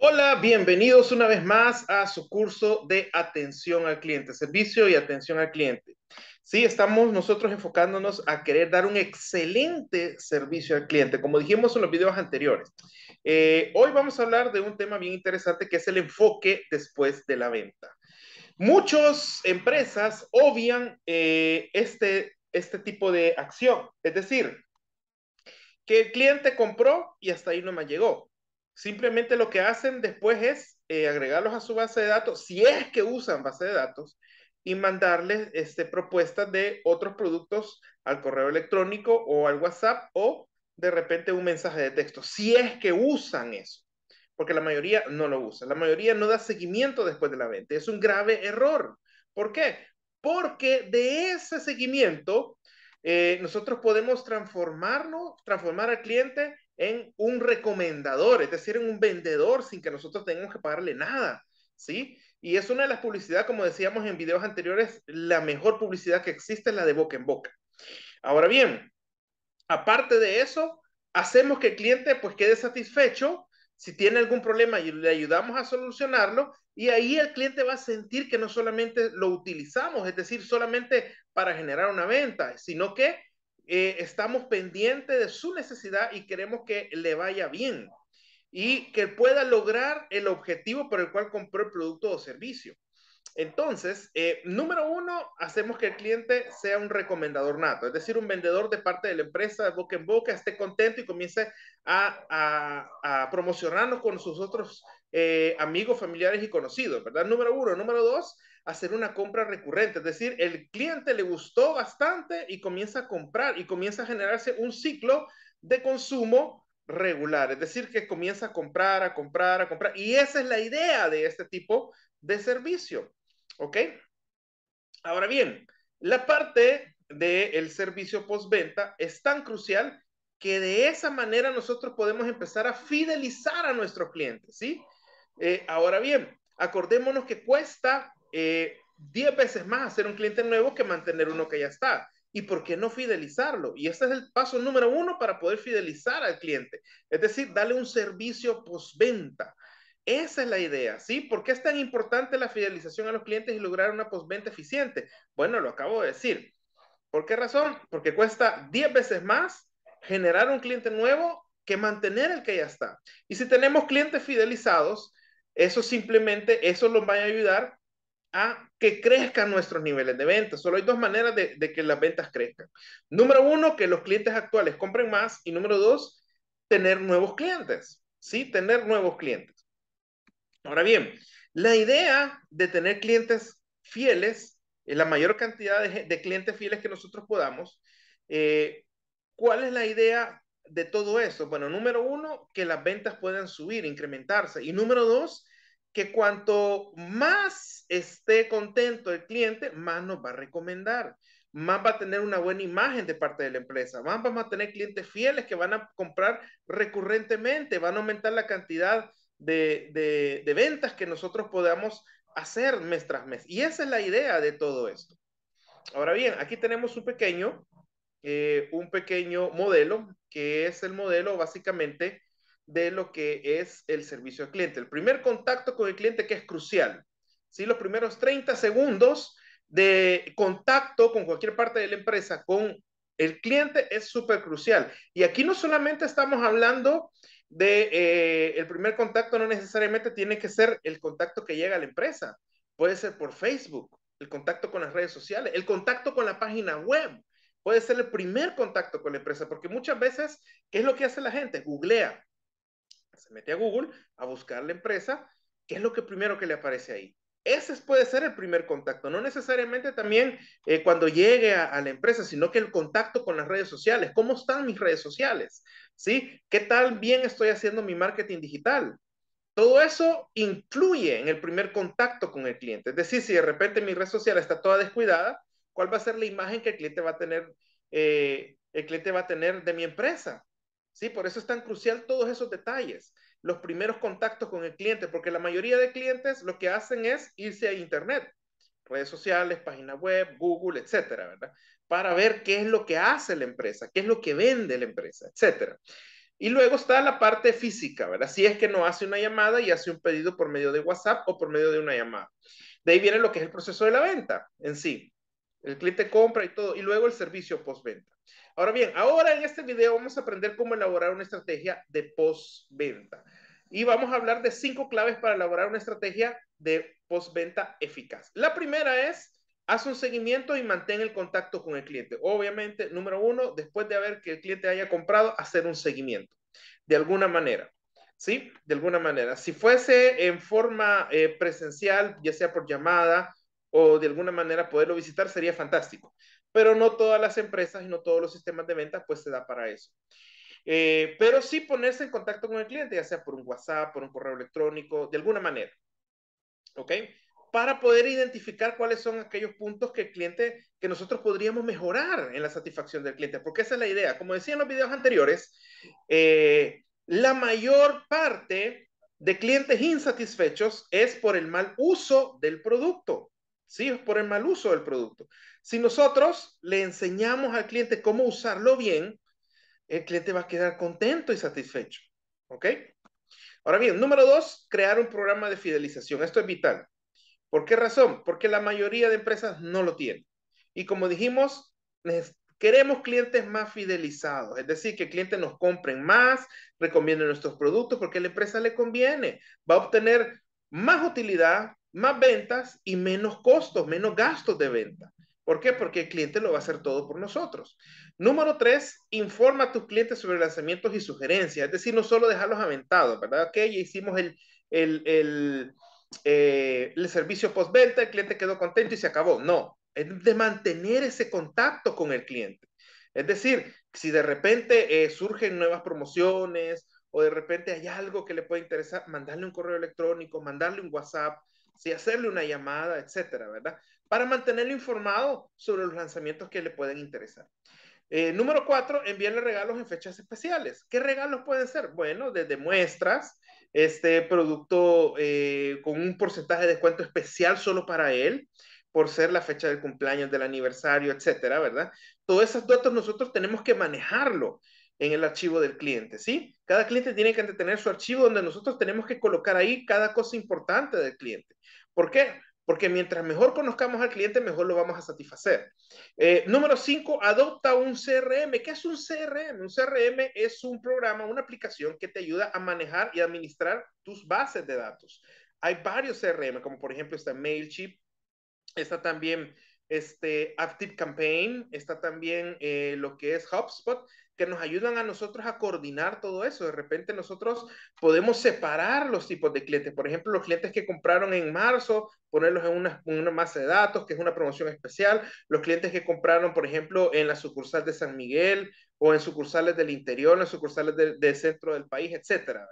Hola, bienvenidos una vez más a su curso de atención al cliente, servicio y atención al cliente. Sí, estamos nosotros enfocándonos a querer dar un excelente servicio al cliente, como dijimos en los videos anteriores. Eh, hoy vamos a hablar de un tema bien interesante que es el enfoque después de la venta. Muchas empresas obvian eh, este, este tipo de acción, es decir, que el cliente compró y hasta ahí no me llegó Simplemente lo que hacen después es eh, agregarlos a su base de datos, si es que usan base de datos, y mandarles este, propuestas de otros productos al correo electrónico o al WhatsApp o de repente un mensaje de texto, si es que usan eso, porque la mayoría no lo usa, la mayoría no da seguimiento después de la venta. Es un grave error. ¿Por qué? Porque de ese seguimiento eh, nosotros podemos transformarnos, transformar al cliente en un recomendador, es decir, en un vendedor sin que nosotros tengamos que pagarle nada, ¿sí? Y es una de las publicidades, como decíamos en videos anteriores, la mejor publicidad que existe es la de boca en boca. Ahora bien, aparte de eso, hacemos que el cliente pues quede satisfecho, si tiene algún problema y le ayudamos a solucionarlo y ahí el cliente va a sentir que no solamente lo utilizamos, es decir, solamente para generar una venta, sino que eh, estamos pendientes de su necesidad y queremos que le vaya bien y que pueda lograr el objetivo por el cual compró el producto o servicio. Entonces, eh, número uno, hacemos que el cliente sea un recomendador nato, es decir, un vendedor de parte de la empresa, boca en boca, esté contento y comience a, promocionarnos con sus otros eh, amigos, familiares y conocidos, ¿verdad? Número uno. Número dos, hacer una compra recurrente. Es decir, el cliente le gustó bastante y comienza a comprar y comienza a generarse un ciclo de consumo regular. Es decir, que comienza a comprar, a comprar, a comprar. Y esa es la idea de este tipo de servicio. ¿Ok? Ahora bien, la parte del servicio postventa es tan crucial que de esa manera nosotros podemos empezar a fidelizar a nuestros clientes, ¿sí? Eh, ahora bien, acordémonos que cuesta 10 eh, veces más hacer un cliente nuevo que mantener uno que ya está. ¿Y por qué no fidelizarlo? Y este es el paso número uno para poder fidelizar al cliente. Es decir, darle un servicio postventa. Esa es la idea, ¿sí? ¿Por qué es tan importante la fidelización a los clientes y lograr una postventa eficiente? Bueno, lo acabo de decir. ¿Por qué razón? Porque cuesta 10 veces más generar un cliente nuevo que mantener el que ya está. Y si tenemos clientes fidelizados, eso simplemente, eso los va a ayudar a que crezcan nuestros niveles de ventas. Solo hay dos maneras de, que las ventas crezcan. Número uno, que los clientes actuales compren más y número dos, tener nuevos clientes, ¿sí? Tener nuevos clientes. Ahora bien, la idea de tener clientes fieles, eh, la mayor cantidad de, clientes fieles que nosotros podamos, eh, ¿cuál es la idea de todo eso? Bueno, número uno, que las ventas puedan subir, incrementarse y número dos, que cuanto más esté contento el cliente, más nos va a recomendar, más va a tener una buena imagen de parte de la empresa, más vamos a tener clientes fieles que van a comprar recurrentemente, van a aumentar la cantidad de, ventas que nosotros podamos hacer mes tras mes. Y esa es la idea de todo esto. Ahora bien, aquí tenemos un pequeño, eh, un pequeño modelo, que es el modelo básicamente de lo que es el servicio al cliente. El primer contacto con el cliente que es crucial. ¿sí? Los primeros 30 segundos de contacto con cualquier parte de la empresa, con el cliente, es súper crucial. Y aquí no solamente estamos hablando de eh, el primer contacto, no necesariamente tiene que ser el contacto que llega a la empresa. Puede ser por Facebook, el contacto con las redes sociales, el contacto con la página web. Puede ser el primer contacto con la empresa, porque muchas veces, ¿qué es lo que hace la gente? Googlea se mete a Google a buscar la empresa, ¿qué es lo que primero que le aparece ahí? Ese puede ser el primer contacto, no necesariamente también eh, cuando llegue a, la empresa, sino que el contacto con las redes sociales. ¿Cómo están mis redes sociales? ¿Sí? ¿Qué tal bien estoy haciendo mi marketing digital? Todo eso incluye en el primer contacto con el cliente. Es decir, si de repente mi red social está toda descuidada, ¿cuál va a ser la imagen que el cliente va a tener, eh, el cliente va a tener de mi empresa? ¿sí? Por eso es tan crucial todos esos detalles, los primeros contactos con el cliente, porque la mayoría de clientes lo que hacen es irse a Internet, redes sociales, página web, Google, etcétera, ¿verdad? Para ver qué es lo que hace la empresa, qué es lo que vende la empresa, etcétera. Y luego está la parte física, ¿verdad? Si es que no hace una llamada y hace un pedido por medio de WhatsApp o por medio de una llamada. De ahí viene lo que es el proceso de la venta en sí. El cliente compra y todo, y luego el servicio postventa. Ahora bien, ahora en este video vamos a aprender cómo elaborar una estrategia de postventa. Y vamos a hablar de cinco claves para elaborar una estrategia de postventa eficaz. La primera es, haz un seguimiento y mantén el contacto con el cliente. Obviamente, número uno, después de haber que el cliente haya comprado, hacer un seguimiento, de alguna manera. ¿Sí? De alguna manera. Si fuese en forma eh, presencial, ya sea por llamada, o de alguna manera poderlo visitar sería fantástico. Pero no todas las empresas y no todos los sistemas de ventas pues se da para eso. Eh, pero sí ponerse en contacto con el cliente, ya sea por un WhatsApp, por un correo electrónico, de alguna manera. ¿Ok? Para poder identificar cuáles son aquellos puntos que el cliente, que nosotros podríamos mejorar en la satisfacción del cliente, porque esa es la idea. Como decía en los videos anteriores, eh, la mayor parte de clientes insatisfechos es por el mal uso del producto. ¿sí? Es por el mal uso del producto. Si nosotros le enseñamos al cliente cómo usarlo bien, el cliente va a quedar contento y satisfecho, ¿ok? Ahora bien, número dos, crear un programa de fidelización. Esto es vital. ¿Por qué razón? Porque la mayoría de empresas no lo tienen. Y como dijimos, queremos clientes más fidelizados, es decir, que clientes nos compren más, recomienden nuestros productos porque a la empresa le conviene, va a obtener más utilidad más ventas y menos costos, menos gastos de venta. ¿Por qué? Porque el cliente lo va a hacer todo por nosotros. Número tres, informa a tus clientes sobre lanzamientos y sugerencias. Es decir, no solo dejarlos aventados, ¿verdad? Ok, ya hicimos el, el, el, eh, el servicio postventa, el cliente quedó contento y se acabó. No, es de mantener ese contacto con el cliente. Es decir, si de repente eh, surgen nuevas promociones o de repente hay algo que le puede interesar, mandarle un correo electrónico, mandarle un WhatsApp, si hacerle una llamada, etcétera, ¿verdad? Para mantenerlo informado sobre los lanzamientos que le pueden interesar. Eh, número cuatro, enviarle regalos en fechas especiales. ¿Qué regalos pueden ser? Bueno, desde muestras, este producto eh, con un porcentaje de descuento especial solo para él, por ser la fecha del cumpleaños, del aniversario, etcétera, ¿verdad? Todos esos datos nosotros tenemos que manejarlo en el archivo del cliente, ¿sí? Cada cliente tiene que tener su archivo donde nosotros tenemos que colocar ahí cada cosa importante del cliente. ¿Por qué? Porque mientras mejor conozcamos al cliente, mejor lo vamos a satisfacer. Eh, número cinco, adopta un CRM. ¿Qué es un CRM? Un CRM es un programa, una aplicación que te ayuda a manejar y administrar tus bases de datos. Hay varios CRM, como por ejemplo está MailChimp, está también este, Active Campaign, está también eh, lo que es HubSpot, que nos ayudan a nosotros a coordinar todo eso. De repente nosotros podemos separar los tipos de clientes. Por ejemplo, los clientes que compraron en marzo, ponerlos en una, una masa de datos, que es una promoción especial. Los clientes que compraron, por ejemplo, en la sucursal de San Miguel o en sucursales del interior, en sucursales del, centro del país, etcétera.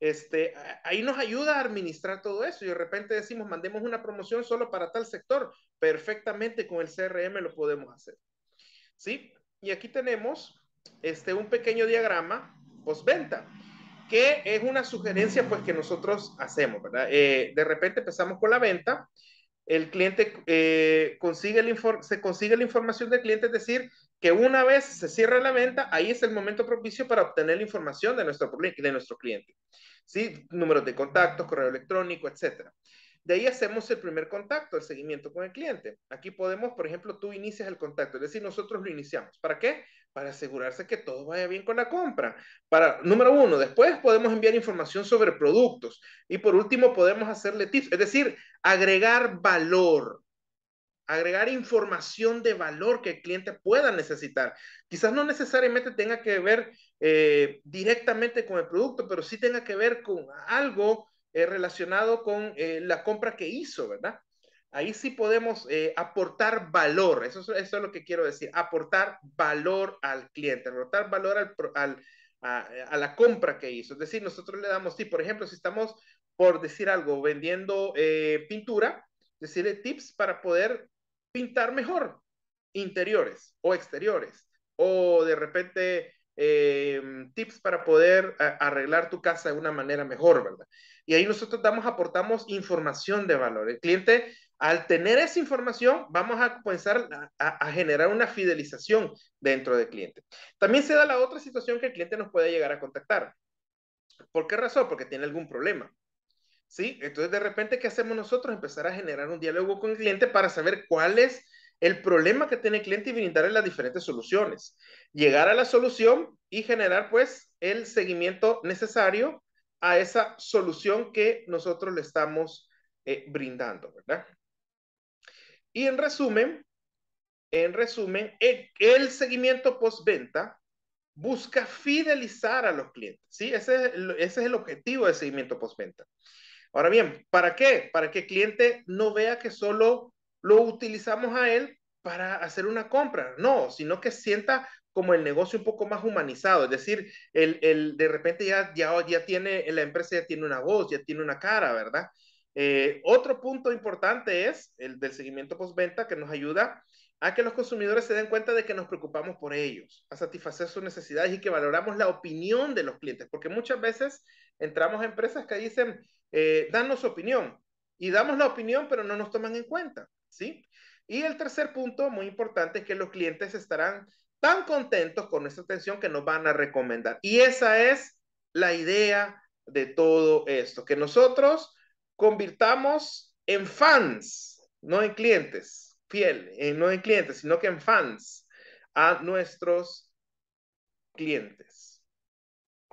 Este, ahí nos ayuda a administrar todo eso y de repente decimos, mandemos una promoción solo para tal sector. Perfectamente con el CRM lo podemos hacer. ¿Sí? Y aquí tenemos este, un pequeño diagrama postventa que es una sugerencia pues que nosotros hacemos, eh, de repente empezamos con la venta el cliente eh, consigue se consigue la información del cliente, es decir, que una vez se cierra la venta, ahí es el momento propicio para obtener la información de nuestro, de nuestro cliente. ¿sí? Números de contactos, correo electrónico, etcétera de ahí hacemos el primer contacto, el seguimiento con el cliente. Aquí podemos, por ejemplo, tú inicias el contacto, es decir, nosotros lo iniciamos. ¿Para qué? Para asegurarse que todo vaya bien con la compra. Para, número uno, después podemos enviar información sobre productos. Y por último, podemos hacerle tips, es decir, agregar valor agregar información de valor que el cliente pueda necesitar. Quizás no necesariamente tenga que ver eh, directamente con el producto, pero sí tenga que ver con algo eh, relacionado con eh, la compra que hizo, ¿verdad? Ahí sí podemos eh, aportar valor, eso, es lo que quiero decir, aportar valor al cliente, aportar valor a, la compra que hizo. Es decir, nosotros le damos sí, por ejemplo, si estamos, por decir algo, vendiendo pintura, decirle tips para poder pintar mejor interiores o exteriores, o de repente Em, tips para poder arreglar tu casa de una manera mejor, ¿verdad? Y ahí nosotros damos, aportamos información de valor. El cliente, al tener esa información, vamos a comenzar a, a generar una fidelización dentro del cliente. También se da la otra situación que el cliente nos puede llegar a contactar. ¿Por qué razón? Porque tiene algún problema. ¿Sí? Entonces, de repente, ¿qué hacemos nosotros? Empezar a generar un diálogo con el cliente para saber cuál es el problema que tiene el cliente y brindarle las diferentes soluciones. Llegar a la solución y generar pues el seguimiento necesario a esa solución que nosotros le estamos eh, brindando, ¿verdad? Y en resumen, en resumen, el, seguimiento postventa busca fidelizar a los clientes, ¿sí? Ese es, el, ese es el objetivo del seguimiento postventa. Ahora bien, ¿para qué? Para que el cliente no vea que solo lo utilizamos a él para hacer una compra, no, sino que sienta como el negocio un poco más humanizado, es decir, el, el de repente ya, ya, ya tiene, la empresa ya tiene una voz, ya tiene una cara, ¿verdad? Eh, otro punto importante es el del seguimiento postventa que nos ayuda a que los consumidores se den cuenta de que nos preocupamos por ellos, a satisfacer sus necesidades y que valoramos la opinión de los clientes, porque muchas veces entramos a empresas que dicen, eh, danos opinión, y damos la opinión, pero no nos toman en cuenta. ¿sí? Y el tercer punto muy importante es que los clientes estarán tan contentos con nuestra atención que nos van a recomendar. Y esa es la idea de todo esto, que nosotros convirtamos en fans, no en clientes, fiel, eh, no en clientes, sino que en fans a nuestros clientes.